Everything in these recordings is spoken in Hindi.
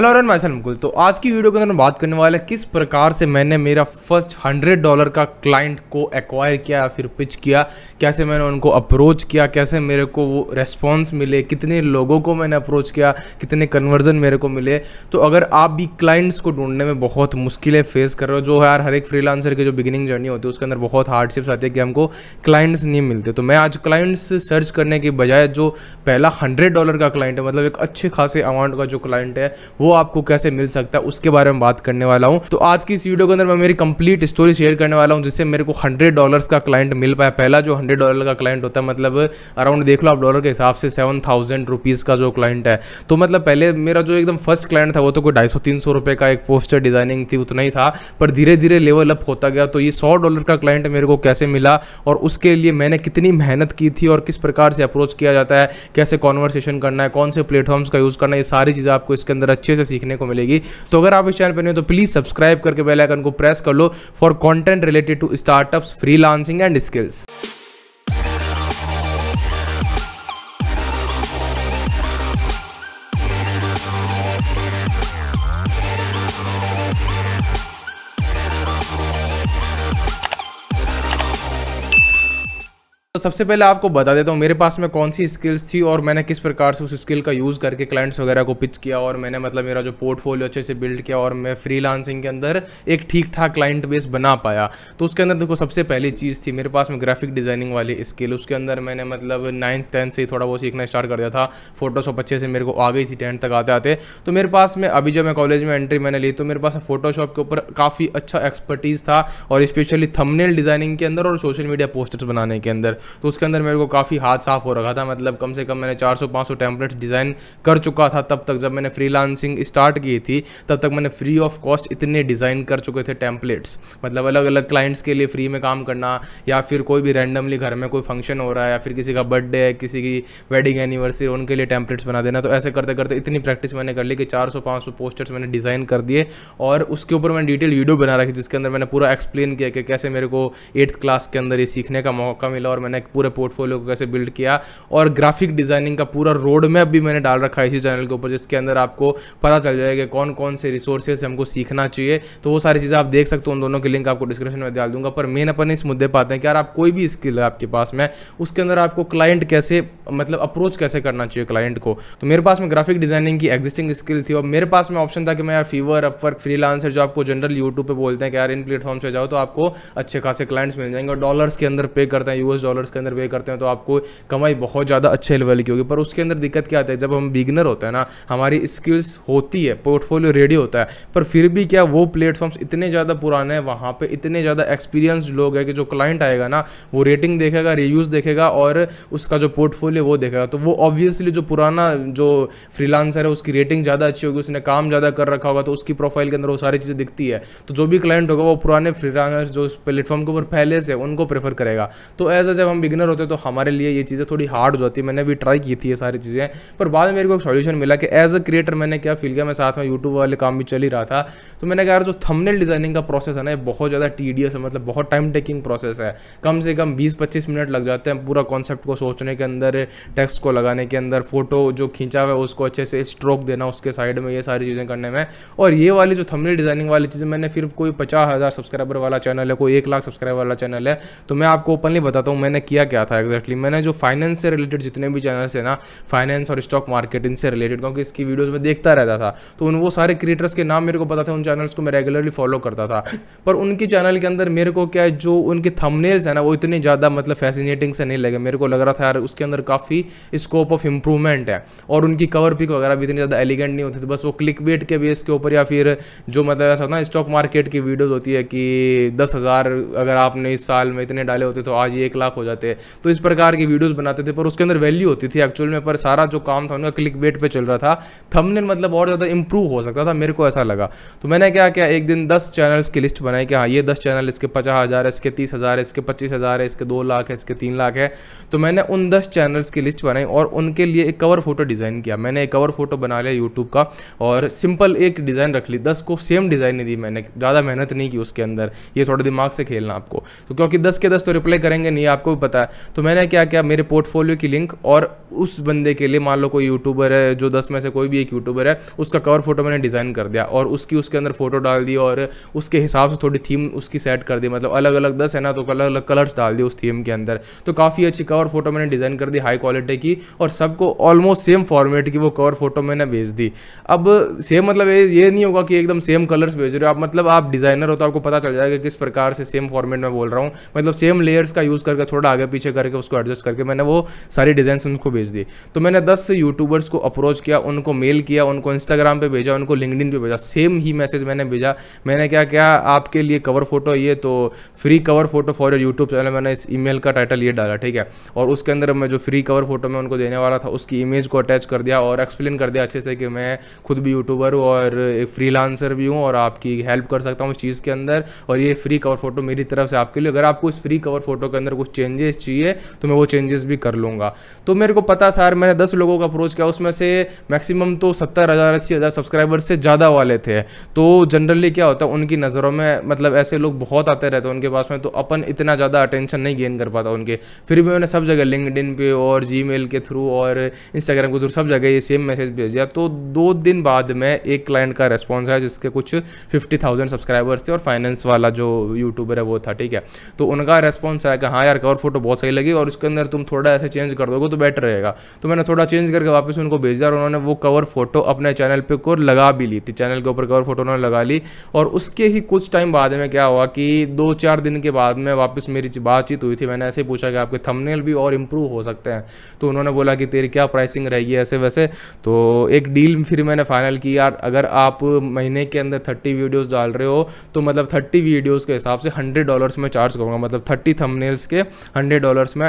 हेलो रन माई सलमकुल तो आज की वीडियो के अंदर बात करने वाला है किस प्रकार से मैंने मेरा फर्स्ट हंड्रेड डॉलर का क्लाइंट को एक्वायर किया या फिर पिच किया कैसे मैंने उनको अप्रोच किया कैसे मेरे को वो रेस्पॉन्स मिले कितने लोगों को मैंने अप्रोच किया कितने कन्वर्जन मेरे को मिले तो अगर आप भी क्लाइंट्स को ढूंढने में बहुत मुश्किलें फेस कर रहे हो जो यार हर एक फ्रीलांसर की जो बिगिनिंग जर्नी होती है उसके अंदर बहुत हार्डशिप्स आती है कि हमको क्लाइंट्स नहीं मिलते तो मैं आज क्लाइंट्स सर्च करने के बजाय जो पहला हंड्रेड डॉलर का क्लाइंट है मतलब एक अच्छे खासे अमाउंट का जो क्लाइंट है वो आपको कैसे मिल सकता है उसके बारे में बात करने वाला हूँ तो आज की इस वीडियो के अंदर मैं मेरी कंप्लीट स्टोरी शेयर करने वाला हूँ जिससे मेरे को हंड्रेड डॉलर का क्लाइंट मिल पाया पहला जो हंड्रेड डॉलर का क्लाइंट होता है मतलब अराउंड देख लो आप डॉलर के हिसाब से सेवन थाउजेंड रुपीज़ का जो क्लाइंट है तो मतलब पहले मेरा जो एकदम फर्स्ट क्लाइंट था वो तो कोई ढाई सौ तीन सौ रुपए का एक पोस्टर डिजाइनिंग थी उतना ही था पर धीरे धीरे लेवल अप होता गया तो ये सौ डॉलर का क्लाइंट मेरे को कैसे मिला और उसके लिए मैंने कितनी मेहनत की थी और किस प्रकार से अप्रोच किया जाता है कैसे कॉन्वर्सेशन करना है कौन से प्लेटफॉर्म्स का यूज़ करना है ये सारी चीज़ें आपको इसके अंदर अच्छे अच्छे से सीखने को मिलेगी तो अगर आप इस चैनल पर नहीं हो तो प्लीज़ सब्सक्राइब करके बेलाइकन को प्रेस कर लो for content related to startups free and skills तो सबसे पहले आपको बता देता हूँ मेरे पास में कौन सी स्किल्स थी और मैंने किस प्रकार से उस स्किल का यूज़ करके क्लाइंट्स वगैरह को पिच किया और मैंने मतलब मेरा जो पोर्टफोलियो अच्छे से बिल्ड किया और मैं फ्रीलांसिंग के अंदर एक ठीक ठाक क्लाइंट बेस बना पाया तो उसके अंदर देखो सबसे पहली चीज़ थी मेरे पास में ग्राफिक डिज़ाइनिंग वाली स्किल उसके अंदर मैंने मतलब नाइन्थ टेंथ से थोड़ा बहुत सीखना स्टार्ट कर दिया था फोटोशॉप अच्छे से मेरे को आ गई थी टेंथ तक आते आते तो मेरे पास में अभी जब मैं कॉलेज में एंट्री मैंने ली तो मेरे पास फोटोशॉप के ऊपर काफ़ी अच्छा एक्सपर्टीज़ था और स्पेशली थमनेल डिज़ाइनिंग के अंदर और सोशल मीडिया पोस्टर्स बनाने के अंदर तो उसके अंदर मेरे को काफ़ी हाथ साफ हो रखा था मतलब कम से कम मैंने 400-500 टेम्पलेट्स डिज़ाइन कर चुका था तब तक जब मैंने फ्रीलांसिंग स्टार्ट की थी तब तक मैंने फ्री ऑफ कॉस्ट इतने डिज़ाइन कर चुके थे टेम्पलेट्स मतलब अलग अलग क्लाइंट्स के लिए फ्री में काम करना या फिर कोई भी रैंडमली घर में कोई फंक्शन हो रहा है या फिर किसी का बर्थडे है किसी की वेडिंग एनिवर्सरी उनके लिए टेम्पलेट्स बना देना तो ऐसे करते करते इतनी प्रैक्टिस मैंने कर ली कि चार सौ पोस्टर्स मैंने डिज़ाइन कर दिए और उसके ऊपर मैंने डिटेल वीडियो बना रखी जिसके अंदर मैंने पूरा एक्सप्लेन किया कि कैसे मेरे को एट्थ क्लास के अंदर ये सीखने का मौका मिला और मैंने मैंने पूरे पोर्टफोलियो को कैसे बिल्ड किया और ग्राफिक डिज़ाइनिंग का पूरा रोड मैप भी मैंने डाल रखा है इसी चैनल के ऊपर जिसके अंदर आपको पता चल जाएगा कौन कौन से रिसोर्सेज हमको सीखना चाहिए तो वो सारी चीज़ें आप देख सकते हो उन दोनों के लिंक आपको डिस्क्रिप्शन में डाल दूंगा पर मेन अपन इस मुद्दे पर आते हैं कि यार आप कोई भी स्किल है आपके पास में उसके अंदर आपको क्लाइंट कैसे मतलब अप्रोच कैसे करना चाहिए क्लाइंट को तो मेरे पास में ग्राफिक डिजाइनिंग की एग्जिस्टिंग स्किल थी और मेरे पास में ऑप्शन था कि मैं यार फीवर अपवर्क फ्रीलांसर जो आपको जनरल यूट्यूब पे बोलते हैं कि यार इन प्लेटफॉर्म से जाओ तो आपको अच्छे खासे क्लाइंट्स मिल जाएंगे और डॉलर्स के अंदर पे करते हैं यूएस डॉलर डॉलर्स के अंदर वे करते हैं तो आपको कमाई बहुत ज़्यादा अच्छे लेवल की होगी पर उसके अंदर दिक्कत क्या आती है जब हम बिगनर होते हैं ना हमारी स्किल्स होती है पोर्टफोलियो रेडी होता है पर फिर भी क्या वो प्लेटफॉर्म्स इतने ज़्यादा पुराने हैं वहाँ पर इतने ज़्यादा एक्सपीरियंस लोग हैं कि जो क्लाइंट आएगा ना वो रेटिंग देखेगा रिव्यूज़ देखेगा और उसका जो पोर्टफोलियो वो देखेगा तो वो ऑब्वियसली जो पुराना जो फ्रीलांसर है उसकी रेटिंग ज़्यादा अच्छी होगी उसने काम ज़्यादा कर रखा होगा तो उसकी प्रोफाइल के अंदर वो सारी चीज़ें दिखती है तो जो भी क्लाइंट होगा वो पुराने फ्रीलांसर जो उस प्लेटफॉर्म के ऊपर पहले से उनको प्रेफर करेगा तो एज अ जब हम बिगनर होते तो हमारे लिए ये चीज़ें थोड़ी हार्ड हो जाती है मैंने भी ट्राई की थी ये सारी चीज़ें पर बाद में मेरे को एक सोल्यूशन मिला कि एज अ क्रिएटर मैंने क्या फील किया मैं साथ में यूट्यूब वाले काम भी चल ही रहा था तो मैंने कहा यार जो थंबनेल डिज़ाइनिंग का प्रोसेस है ना ये बहुत ज़्यादा टीडियस है मतलब बहुत टाइम टेकिंग प्रोसेस है कम से कम बीस पच्चीस मिनट लग जाते हैं पूरा कॉन्सेप्ट को सोचने के अंदर टेक्स्ट को लगाने के अंदर फोटो जो खींचा हुआ है उसको अच्छे से स्ट्रोक देना उसके साइड में ये सारी चीज़ें करने में और ये वाली जो थंबनेल डिज़ाइनिंग वाली चीज़ें मैंने फिर कोई पचास हज़ार सब्सक्राइबर वाला चैनल है कोई एक लाख सब्सक्राइबर वाला चैनल है तो मैं आपको ओपनली बताता हूँ मैंने किया क्या था एग्जैक्टली exactly? मैंने जो फाइनेंस से रिलेटेड जितने भी चैनल्स है ना फाइनेंस और स्टॉक मार्केट इनसे रिलेटेड क्योंकि इसकी वीडियोज़ में देखता रहता था तो उन वो सारे क्रिएटर्स के नाम मेरे को पता था उन चैनल्स को मैं रेगुलरली फॉलो करता था पर उनके चैनल के अंदर मेरे को क्या जो उनके थमनेल्स हैं ना वो इतने ज़्यादा मतलब फैसिनेटिंग से नहीं लगे मेरे को लग रहा था यार उसके अंदर काफ़ी स्कोप ऑफ इंप्रूवमेंट है और उनकी कवर पिक वगैरह भी इतनी ज़्यादा एलिगेंट नहीं होती थी बस वो क्लिक बेट के बेस के ऊपर या फिर जो मतलब ऐसा होता है स्टॉक मार्केट की वीडियोज़ होती है कि दस हज़ार अगर आपने इस साल में इतने डाले होते तो आज ये एक लाख हो जाए जाते हैं तो इस प्रकार की वीडियोज़ बनाते थे पर उसके अंदर वैल्यू होती थी एक्चुअल में पर सारा जो काम था उनका क्लिक बेट पर चल रहा था थंबनेल मतलब और ज़्यादा इंप्रूव हो सकता था मेरे को ऐसा लगा तो मैंने क्या किया एक दिन दस चैनल्स की लिस्ट बनाई कि हाँ ये दस चैनल इसके पचास हज़ार है इसके तीस हज़ार है इसके पच्चीस हज़ार है इसके दो लाख है इसके तीन लाख है तो मैंने उन दस चैनल्स की लिस्ट बनाई और उनके लिए एक कवर फोटो डिज़ाइन किया मैंने एक कवर फोटो बना लिया यूट्यूब का और सिंपल एक डिज़ाइन रख ली दस को सेम डिज़ाइन नहीं दी मैंने ज़्यादा मेहनत नहीं की उसके अंदर ये थोड़ा दिमाग से खेलना आपको तो क्योंकि दस के दस तो रिप्लाई करेंगे नहीं आपको पता है तो मैंने क्या किया मेरे पोर्टफोलियो की लिंक और उस बंदे के लिए मान लो कोई यूट्यूबर है जो दस में से कोई भी एक यूट्यूबर है उसका कवर फोटो मैंने डिज़ाइन कर दिया और उसकी उसके अंदर फोटो डाल दी और उसके हिसाब से थोड़ी थीम उसकी सेट कर दी मतलब अलग अलग दस है ना तो अलग अलग कलर्स डाल दिए उस थीम के अंदर तो काफ़ी अच्छी कवर फोटो मैंने डिज़ाइन कर दी हाई क्वालिटी की और सबको ऑलमोस्ट सेम फॉर्मेट की वो कवर फोटो मैंने भेज दी अब सेम मतलब ये नहीं होगा कि एकदम सेम कलर्स भेज रहे हो आप मतलब आप डिज़ाइनर हो तो आपको पता चल जाएगा किस प्रकार से सेम फॉर्मेट में बोल रहा हूँ मतलब सेम लेयर्स का यूज़ करके थोड़ा आगे पीछे करके उसको एडजस्ट करके मैंने वो सारी डिज़ाइन उनको भेज दी तो मैंने दस यूट्यूबर्स को अप्रोच किया उनको मेल किया उनको इंस्टाग्राम पर भेजा उनको लिंकड पर भेजा सेम ही मैसेज मैंने भेजा मैंने क्या क्या आपके लिए कवर फोटो ये तो free cover photo for your YouTube channel मैंने इस ईमेल का टाइटल ये डाला ठीक है और उसके अंदर मैं जो फ्री कवर फोटो मैं उनको देने वाला था उसकी इमेज को अटैच कर दिया और एक्सप्लेन कर दिया अच्छे से कि मैं खुद भी यूट्यूबर हूँ और एक लांसर भी हूँ और आपकी हेल्प कर सकता हूँ उस चीज़ के अंदर और ये फ्री कवर फोटो मेरी तरफ से आपके लिए अगर आपको इस फ्री कवर फोटो के अंदर कुछ चेंज चेंजेस चाहिए तो मैं वो चेंजेस भी कर लूँगा तो मेरे को पता था यार मैंने दस लोगों का अप्रोच किया उसमें से मैक्सिमम तो सत्तर हज़ार अस्सी हज़ार सब्सक्राइबर से ज़्यादा वाले थे तो जनरली क्या होता है उनकी नज़रों में मतलब ऐसे लोग बहुत आते रहते हैं उनके पास में तो अपन इतना ज़्यादा अटेंशन नहीं गेन कर पाता उनके फिर भी मैंने सब जगह लिंकड पे और जी के थ्रू और इंस्टाग्राम के थ्रू सब जगह ये सेम मैसेज भेज दिया तो दो दिन बाद में एक क्लाइंट का रेस्पॉन्स आया जिसके कुछ फिफ्टी थाउजेंड सब्सक्राइबर्स थे और फाइनेंस वाला जो यूट्यूबर है वो था ठीक है तो उनका रेस्पॉन्स आया कि हाँ यार और फोटो बहुत सही लगी और उसके अंदर तुम थोड़ा ऐसे चेंज कर दोगे तो बेटर रहेगा तो मैंने थोड़ा चेंज करके वापस उनको भेजा और उन्होंने वो कवर फोटो अपने चैनल पर को लगा भी ली थी चैनल के ऊपर कवर फोटो उन्होंने लगा ली और उसके ही कुछ टाइम बाद में क्या हुआ कि दो चार दिन के बाद में वापस मेरी बातचीत हुई थी मैंने ऐसे पूछा कि आपके थंबनेल भी और इम्प्रूव हो सकते हैं तो उन्होंने बोला कि तेरी क्या प्राइसिंग रहेगी ऐसे वैसे तो एक डील फिर मैंने फाइनल की यार अगर आप महीने के अंदर थर्टी वीडियोज़ डाल रहे हो तो मतलब थर्टी वीडियोज़ के हिसाब से हंड्रेड डॉलर्स में चार्ज करूँगा मतलब थर्टी थमनेल्स के हंड्रेड डॉलर्स में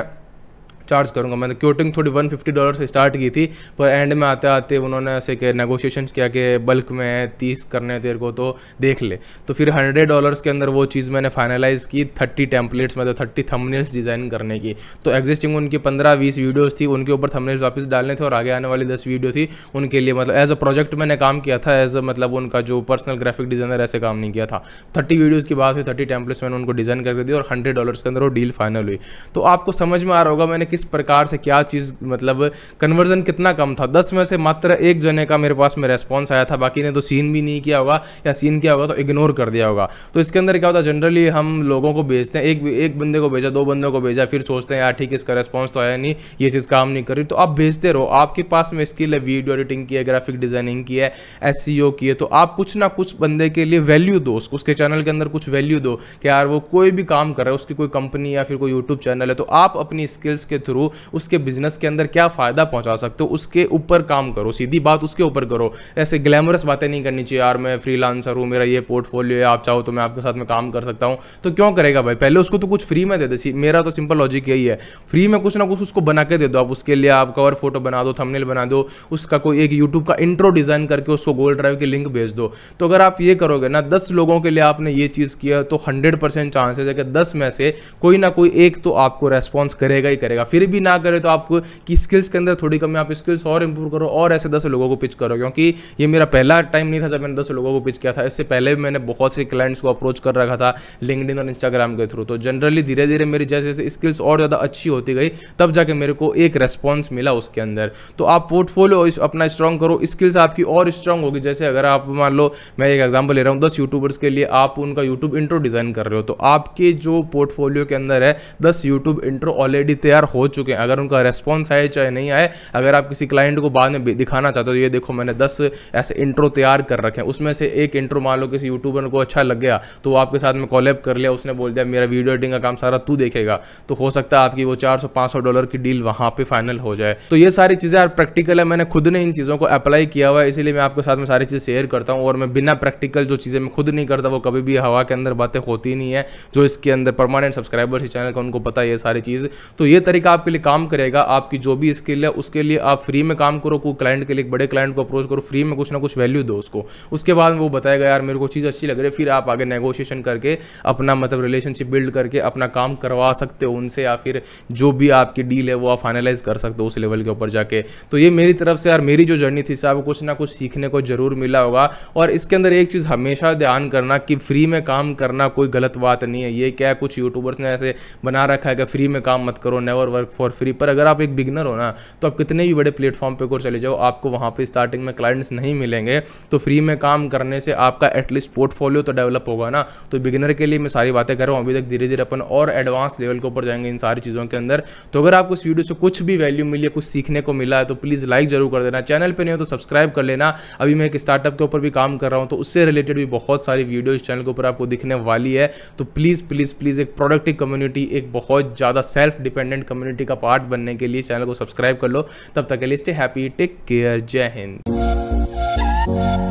चार्ज करूँगा मैंने क्योटिंग थोड़ी 150 डॉलर से स्टार्ट की थी पर एंड में आते आते उन्होंने ऐसे के नेगोशिएशन किया कि बल्क में तीस करने तेरे को तो देख ले तो फिर हंड्रेड डॉलर्स के अंदर वो चीज़ मैंने फाइनलाइज़ की थर्टी टेम्पलेट्स मतलब थर्टी थंबनेल्स डिज़ाइन करने की तो एग्जिस्टिंग उनकी पंद्रह बीस वीडियोज़ थी उनके ऊपर थमनेल्स वापस डालने थे और आगे आने वाली दस वीडियो थी उनके लिए मतलब एज अ प्रोजेक्ट मैंने काम किया था एज अ मतलब उनका जो पर्सनल ग्राफिक डिज़ाइनर ऐसे काम नहीं किया था थर्टी वीडियोज़ की बात हुई थर्टी टेम्पलेट्स मैंने उनको डिज़ाइन करके दी और हंड्रेड डॉलर्स के अंदर वो डील फाइनल हुई तो आपको समझ में आ रहा होगा मैंने किस प्रकार से क्या चीज़ मतलब कन्वर्जन कितना कम था दस में से मात्र एक जने का मेरे पास में रेस्पॉन्स आया था बाकी ने तो सीन भी नहीं किया होगा या सीन किया होगा तो इग्नोर कर दिया होगा तो इसके अंदर क्या होता है जनरली हम लोगों को भेजते हैं एक एक बंदे को भेजा दो बंदों को भेजा फिर सोचते हैं यार ठीक है इसका रेस्पॉन्स तो आया नहीं ये चीज़ काम नहीं करी तो आप भेजते रहो आपके पास में स्किल है वीडियो एडिटिंग की है ग्राफिक डिजाइनिंग की है एस e की है तो आप कुछ ना कुछ बंदे के लिए वैल्यू दो उसके चैनल के अंदर कुछ वैल्यू दो कि यार वो कोई भी काम कर रहा है उसकी कोई कंपनी या फिर कोई यूट्यूब चैनल है तो आप अपनी स्किल्स के थ्रू उसके बिजनेस के अंदर क्या फ़ायदा पहुंचा सकते हो उसके ऊपर काम करो सीधी बात उसके ऊपर करो ऐसे ग्लैमरस बातें नहीं करनी चाहिए यार मैं फ्री हूँ मेरा ये पोर्टफोलियो है आप चाहो तो मैं आपके साथ में काम कर सकता हूँ तो क्यों करेगा भाई पहले उसको तो कुछ फ्री में दे दे मेरा तो सिंपल लॉजिक यही है फ्री में कुछ ना कुछ उसको बना के दे दो आप उसके लिए आप कवर फोटो बना दो थंबनेल बना दो उसका कोई एक यूट्यूब का इंट्रो डिज़ाइन करके उसको गोल्ड ड्राइव की लिंक भेज दो तो अगर आप ये करोगे ना दस लोगों के लिए आपने ये चीज़ किया तो हंड्रेड परसेंट चांसेस है कि दस में से कोई ना कोई एक तो आपको रेस्पॉन्स करेगा ही करेगा फिर भी ना करे तो आप की स्किल्स के अंदर थोड़ी कमी आप स्किल्स और इंप्रूव करो और ऐसे दस लोगों को पिच करो क्योंकि ये मेरा पहला टाइम नहीं था जब मैंने दस लोगों को पिच किया था इससे पहले भी मैंने बहुत से क्लाइंट्स को अप्रोच कर रखा था लिंकड और इंस्टाग्राम के थ्रू तो जनरली धीरे धीरे मेरी जैसे जैसे स्किल्स और ज़्यादा अच्छी होती गई तब जाके मेरे को एक रेस्पॉन्स मिला उसके अंदर तो आप पोर्टफोलियो अपना स्ट्रॉन्ग करो स्किल्स आपकी और स्ट्रॉन्ग होगी जैसे अगर आप मान लो मैं एक एग्जाम्पल ले रहा हूँ दस यूट्यूबर्स के लिए आप उनका यूट्यूब इंट्रो डिज़ाइन कर रहे हो तो आपके जो पोर्टफोलियो के अंदर है दस यूट्यूब इंट्रो ऑलरेडी तैयार हो हो चुके हैं अगर उनका रेस्पॉन्स आए चाहे नहीं आए अगर आप किसी क्लाइंट को बाद में दिखाना चाहते हो तो ये देखो मैंने दस ऐसे इंट्रो तैयार कर रखे हैं उसमें से एक इंट्रो मान लो किसी यूट्यूबर को अच्छा लग गया तो वो आपके साथ में कॉलेब कर लिया उसने बोल दिया मेरा वीडियो एडिटिंग का काम सारा तू देखेगा तो हो सकता है आपकी वो चार सौ डॉलर की डील वहाँ पर फाइनल हो जाए तो ये सारी चीज़ें यार प्रैक्टिकल है मैंने खुद ने इन चीज़ों को अप्लाई किया हुआ है इसीलिए मैं आपके साथ में सारी चीज़ें शेयर करता हूँ और मैं बिना प्रैक्टिकल जो चीज़ें मैं खुद नहीं करता वो कभी भी हवा के अंदर बातें होती नहीं है जो इसके अंदर परमानेंट सब्सक्राइबर्स चैनल का उनको पता है ये सारी चीज़ तो ये तरीका आपके लिए काम करेगा आपकी जो भी स्किल है उसके लिए आप फ्री में काम करो कोई क्लाइंट के लिए बड़े क्लाइंट को अप्रोच करो फ्री में कुछ ना कुछ वैल्यू दो उसको उसके बाद वो बताएगा यार मेरे को चीज़ अच्छी लग रही है फिर आप आगे नेगोशिएशन करके अपना मतलब रिलेशनशिप बिल्ड करके अपना काम करवा सकते हो उनसे या फिर जो भी आपकी डील है वो आप फाइनलाइज कर सकते हो उस लेवल के ऊपर जाके तो ये मेरी तरफ से यार मेरी जो जर्नी थी साहब कुछ ना कुछ सीखने को जरूर मिला होगा और इसके अंदर एक चीज़ हमेशा ध्यान करना कि फ्री में काम करना कोई गलत बात नहीं है ये क्या कुछ यूट्यूबर्स ने ऐसे बना रखा है कि फ्री में काम मत करो never work work for free पर अगर आप एक बिगनर हो ना तो आप कितने भी बड़े प्लेटफॉर्म पर चले जाओ आपको वहाँ पर स्टार्टिंग में क्लाइंट्स नहीं मिलेंगे तो फ्री में काम करने से आपका एटलीस्ट पोर्टफोलियो तो डेवलप होगा ना तो बिगनर के लिए मैं सारी बातें कर रहा हूँ अभी तक धीरे धीरे अपन और एडवांस लेवल के ऊपर जाएंगे इन सारी चीज़ों के अंदर तो अगर आपको इस वीडियो से कुछ भी वैल्यू मिली है कुछ सीखने को मिला है तो प्लीज़ लाइक जरूर कर देना चैनल पर नहीं हो तो सब्सक्राइब कर लेना अभी मैं एक स्टार्टअप के ऊपर भी काम कर रहा हूँ तो उससे रिलेटेड भी बहुत सारी वीडियो इस चैनल के ऊपर आपको दिखने वाली है तो प्लीज़ प्लीज़ प्लीज़ एक प्रोडक्टिव कम्युनिटी एक बहुत ज़्यादा सेल्फ डिपेंडेंट कम्युनिटी कम्युनिटी का पार्ट बनने के लिए चैनल को सब्सक्राइब कर लो तब तक के लिए स्टे हैप्पी टेक केयर जय हिंद